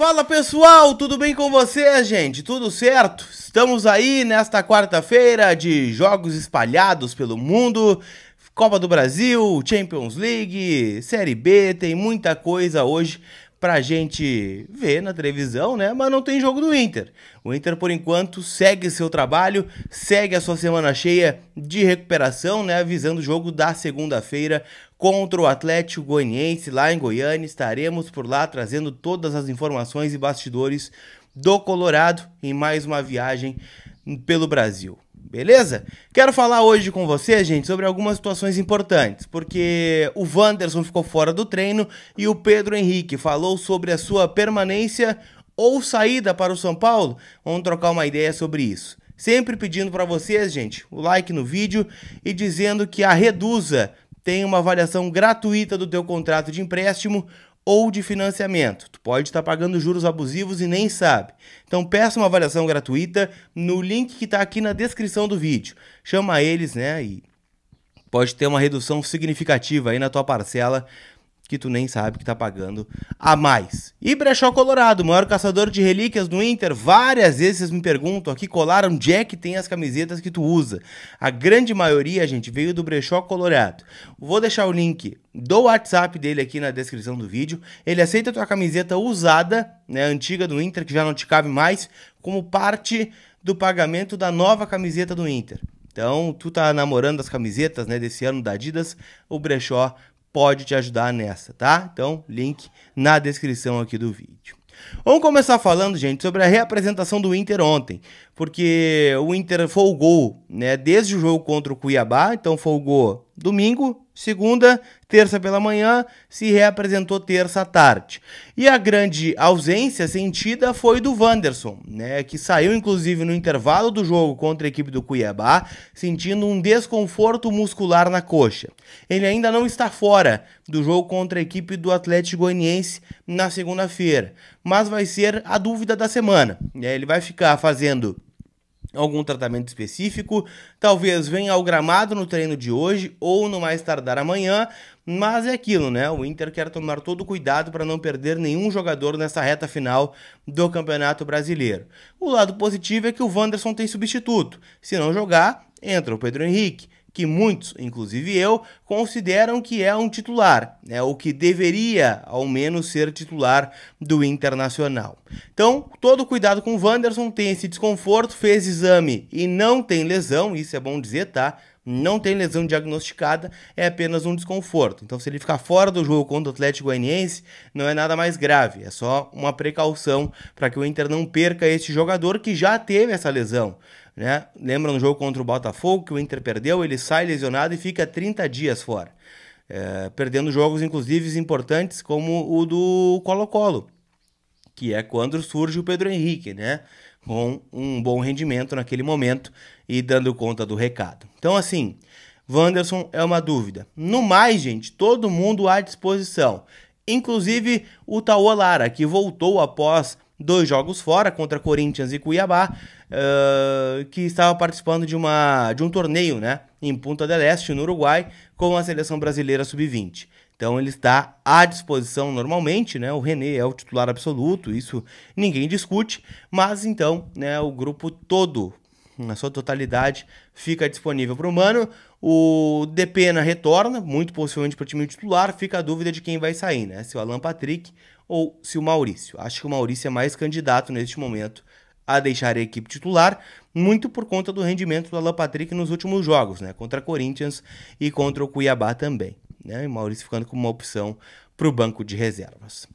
Fala pessoal, tudo bem com vocês, gente? Tudo certo? Estamos aí nesta quarta-feira de jogos espalhados pelo mundo. Copa do Brasil, Champions League, Série B, tem muita coisa hoje pra gente ver na televisão, né? Mas não tem jogo do Inter. O Inter, por enquanto, segue seu trabalho, segue a sua semana cheia de recuperação, né? Avisando o jogo da segunda-feira contra o Atlético Goianiense lá em Goiânia. Estaremos por lá trazendo todas as informações e bastidores do Colorado em mais uma viagem pelo Brasil. Beleza? Quero falar hoje com você, gente, sobre algumas situações importantes, porque o Wanderson ficou fora do treino e o Pedro Henrique falou sobre a sua permanência ou saída para o São Paulo. Vamos trocar uma ideia sobre isso. Sempre pedindo para vocês, gente, o like no vídeo e dizendo que a Reduza tem uma avaliação gratuita do teu contrato de empréstimo ou de financiamento. Tu pode estar pagando juros abusivos e nem sabe. Então peça uma avaliação gratuita no link que está aqui na descrição do vídeo. Chama eles, né? E pode ter uma redução significativa aí na tua parcela que tu nem sabe que tá pagando a mais. E Brechó Colorado, maior caçador de relíquias no Inter. Várias vezes vocês me perguntam aqui, colaram onde é que tem as camisetas que tu usa. A grande maioria, gente, veio do Brechó Colorado. Vou deixar o link do WhatsApp dele aqui na descrição do vídeo. Ele aceita tua camiseta usada, né, antiga do Inter, que já não te cabe mais, como parte do pagamento da nova camiseta do Inter. Então, tu tá namorando as camisetas, né, desse ano da Adidas, o Brechó pode te ajudar nessa, tá? Então, link na descrição aqui do vídeo. Vamos começar falando, gente, sobre a reapresentação do Inter ontem, porque o Inter folgou, né, desde o jogo contra o Cuiabá, então folgou domingo, segunda, terça pela manhã, se reapresentou terça à tarde. E a grande ausência sentida foi do Wanderson, né, que saiu inclusive no intervalo do jogo contra a equipe do Cuiabá, sentindo um desconforto muscular na coxa. Ele ainda não está fora do jogo contra a equipe do Atlético Goianiense na segunda-feira, mas vai ser a dúvida da semana. Né? Ele vai ficar fazendo algum tratamento específico, talvez venha ao gramado no treino de hoje ou no mais tardar amanhã, mas é aquilo, né? O Inter quer tomar todo o cuidado para não perder nenhum jogador nessa reta final do Campeonato Brasileiro. O lado positivo é que o Wanderson tem substituto. Se não jogar, entra o Pedro Henrique que muitos, inclusive eu, consideram que é um titular, né, ou que deveria ao menos ser titular do Internacional. Então, todo cuidado com o Wanderson, tem esse desconforto, fez exame e não tem lesão, isso é bom dizer, tá? Não tem lesão diagnosticada, é apenas um desconforto. Então, se ele ficar fora do jogo contra o Atlético Goianiense, não é nada mais grave, é só uma precaução para que o Inter não perca esse jogador que já teve essa lesão. Né? Lembra no jogo contra o Botafogo que o Inter perdeu, ele sai lesionado e fica 30 dias fora. É, perdendo jogos, inclusive, importantes como o do Colo-Colo, que é quando surge o Pedro Henrique, né? Com um bom rendimento naquele momento e dando conta do recado. Então, assim, Wanderson é uma dúvida. No mais, gente, todo mundo à disposição. Inclusive o Tauolara, que voltou após dois jogos fora contra Corinthians e Cuiabá, uh, que estava participando de, uma, de um torneio né, em Punta del Este, no Uruguai, com a seleção brasileira sub-20. Então ele está à disposição normalmente, né? O René é o titular absoluto, isso ninguém discute, mas então, né, o grupo todo na sua totalidade, fica disponível para o Mano. O Depena retorna, muito possivelmente para o time titular, fica a dúvida de quem vai sair, né? Se o Alan Patrick ou se o Maurício. Acho que o Maurício é mais candidato neste momento a deixar a equipe titular, muito por conta do rendimento do Alan Patrick nos últimos jogos, né? Contra a Corinthians e contra o Cuiabá também. Né? E o Maurício ficando como uma opção para o banco de reservas.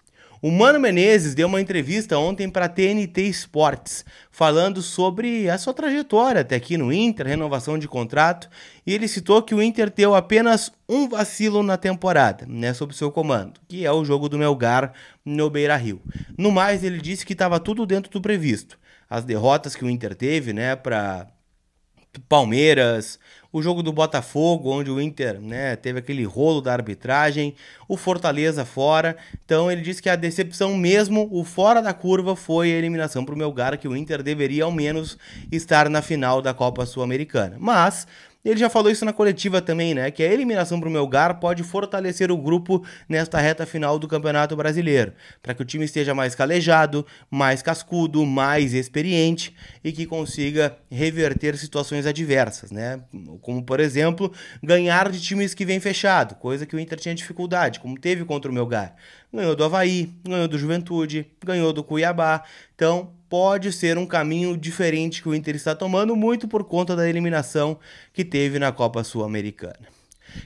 O Mano Menezes deu uma entrevista ontem para a TNT Esportes, falando sobre a sua trajetória até aqui no Inter, renovação de contrato, e ele citou que o Inter deu apenas um vacilo na temporada, né, sob seu comando, que é o jogo do Melgar no Beira-Rio. No mais, ele disse que estava tudo dentro do previsto. As derrotas que o Inter teve, né, para Palmeiras, o jogo do Botafogo, onde o Inter né, teve aquele rolo da arbitragem, o Fortaleza fora. Então ele disse que a decepção mesmo, o fora da curva, foi a eliminação para o Melgar, que o Inter deveria ao menos estar na final da Copa Sul-Americana. Mas ele já falou isso na coletiva também, né? Que a eliminação para o Melgar pode fortalecer o grupo nesta reta final do Campeonato Brasileiro, para que o time esteja mais calejado, mais cascudo, mais experiente e que consiga reverter situações adversas, né? Como, por exemplo, ganhar de times que vem fechado, coisa que o Inter tinha dificuldade, como teve contra o Melgar. Ganhou do Havaí, ganhou do Juventude, ganhou do Cuiabá. Então, pode ser um caminho diferente que o Inter está tomando, muito por conta da eliminação que teve na Copa Sul-Americana.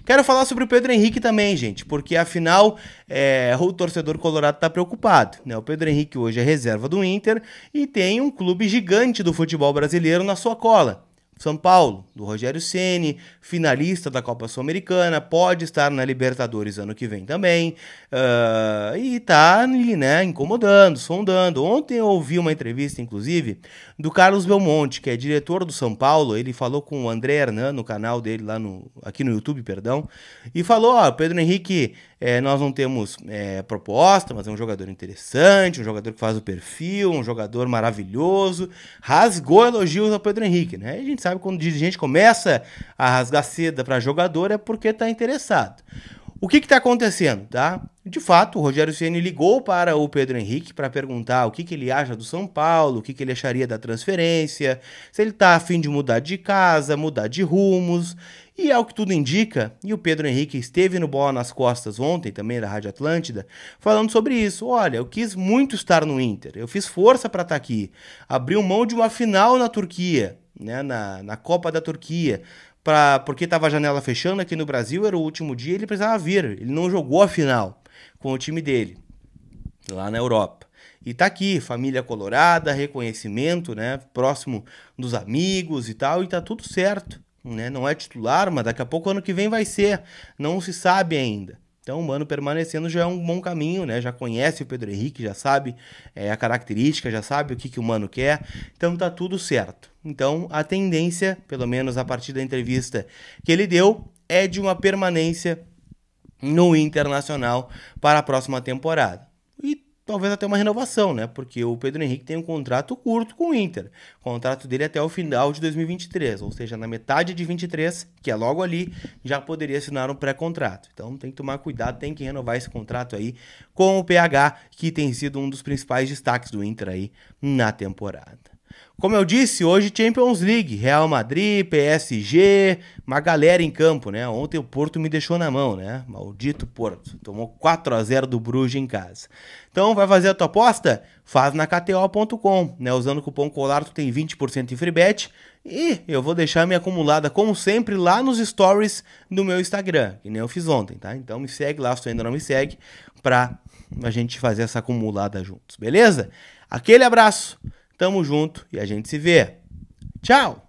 Quero falar sobre o Pedro Henrique também, gente, porque afinal é, o torcedor colorado está preocupado. Né? O Pedro Henrique hoje é reserva do Inter e tem um clube gigante do futebol brasileiro na sua cola. São Paulo, do Rogério Ceni, finalista da Copa Sul-Americana, pode estar na Libertadores ano que vem também, uh, e tá ali, né, incomodando, sondando. Ontem eu ouvi uma entrevista, inclusive, do Carlos Belmonte, que é diretor do São Paulo, ele falou com o André Hernan no canal dele lá no, aqui no YouTube, perdão, e falou, ó, Pedro Henrique é, nós não temos é, proposta, mas é um jogador interessante, um jogador que faz o perfil, um jogador maravilhoso. Rasgou elogios ao Pedro Henrique, né? a gente sabe quando a gente começa a rasgar seda para jogador é porque está interessado. O que está acontecendo, tá? De fato, o Rogério Ceni ligou para o Pedro Henrique para perguntar o que, que ele acha do São Paulo, o que, que ele acharia da transferência, se ele está afim de mudar de casa, mudar de rumos. E ao que tudo indica, e o Pedro Henrique esteve no Bola nas Costas ontem, também da Rádio Atlântida, falando sobre isso. Olha, eu quis muito estar no Inter, eu fiz força para estar tá aqui. Abriu mão de uma final na Turquia, né, na, na Copa da Turquia, pra, porque estava a janela fechando aqui no Brasil, era o último dia, ele precisava vir. Ele não jogou a final com o time dele, lá na Europa. E tá aqui, família colorada, reconhecimento, né? Próximo dos amigos e tal, e tá tudo certo. Né? Não é titular, mas daqui a pouco ano que vem vai ser. Não se sabe ainda. Então, mano, permanecendo já é um bom caminho, né? Já conhece o Pedro Henrique, já sabe é, a característica, já sabe o que, que o mano quer. Então tá tudo certo. Então a tendência, pelo menos a partir da entrevista que ele deu, é de uma permanência no Internacional para a próxima temporada talvez até uma renovação, né? Porque o Pedro Henrique tem um contrato curto com o Inter. O contrato dele é até o final de 2023, ou seja, na metade de 23, que é logo ali, já poderia assinar um pré-contrato. Então tem que tomar cuidado, tem que renovar esse contrato aí com o PH, que tem sido um dos principais destaques do Inter aí na temporada. Como eu disse, hoje Champions League, Real Madrid, PSG, uma galera em campo, né? Ontem o Porto me deixou na mão, né? Maldito Porto. Tomou 4 a 0 do Bruges em casa. Então, vai fazer a tua aposta? Faz na KTO.com, né? Usando o cupom COLAR tu tem 20% de free bet e eu vou deixar minha acumulada, como sempre, lá nos stories do meu Instagram, que nem eu fiz ontem, tá? Então me segue lá se tu ainda não me segue, pra a gente fazer essa acumulada juntos, beleza? Aquele abraço! Tamo junto e a gente se vê. Tchau!